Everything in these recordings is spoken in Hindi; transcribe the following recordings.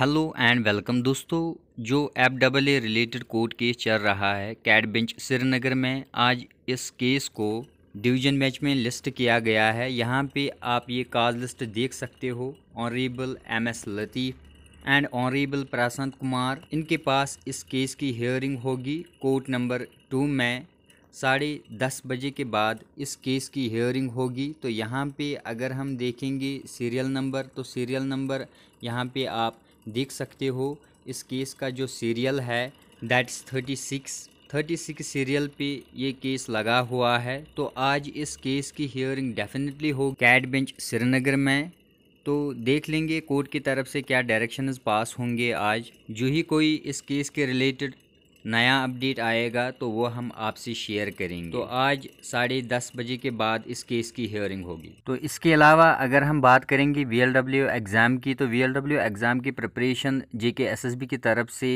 हेलो एंड वेलकम दोस्तों जो F double A related court case चल रहा है कैट बेंच श्रीनगर में आज इस केस को डिवीजन बेंच में लिस्ट किया गया है यहाँ पे आप ये काज लिस्ट देख सकते हो honourable M S Latif and honourable Prashant Kumar इनके पास इस केस की हियरिंग होगी कोर्ट नंबर टू में साढ़े दस बजे के बाद इस केस की हेयरिंग होगी तो यहाँ पे अगर हम देखेंगे सीरियल नंबर तो सीरियल नंबर यहाँ पे आप देख सकते हो इस केस का जो सीरियल है that's thirty six thirty six serial पे ये केस लगा हुआ है तो आज इस केस की हियरिंग डेफिनेटली हो कैट बेंच श्रीनगर में तो देख लेंगे कोर्ट की तरफ से क्या डायरेक्शंस पास होंगे आज जो ही कोई इस केस के रिलेटेड नया अपडेट आएगा तो वो हम आपसे शेयर करेंगे तो आज साढ़े दस बजे के बाद इस केस की हियरिंग होगी तो इसके अलावा अगर हम बात करेंगे वी एग्ज़ाम की तो वी एग्ज़ाम की प्रिपरेशन जे के एस की तरफ से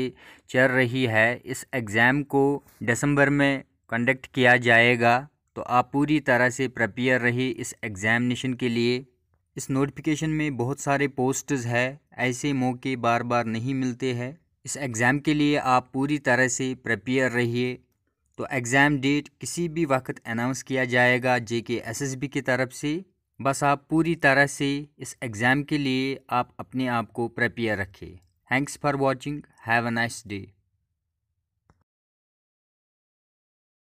चल रही है इस एग्ज़ाम को दिसंबर में कंडक्ट किया जाएगा तो आप पूरी तरह से प्रपेयर रहे इस एग्ज़ामिनेशन के लिए इस नोटिफिकेशन में बहुत सारे पोस्ट है ऐसे मौके बार बार नहीं मिलते हैं इस एग्ज़ाम के लिए आप पूरी तरह से प्रपेयर रहिए तो एग्ज़ाम डेट किसी भी वक्त अनाउंस किया जाएगा जे के एस एस बी की तरफ से बस आप पूरी तरह से इस एग्ज़ाम के लिए आप अपने आप को प्रपेयर रखें thanks for watching have a nice day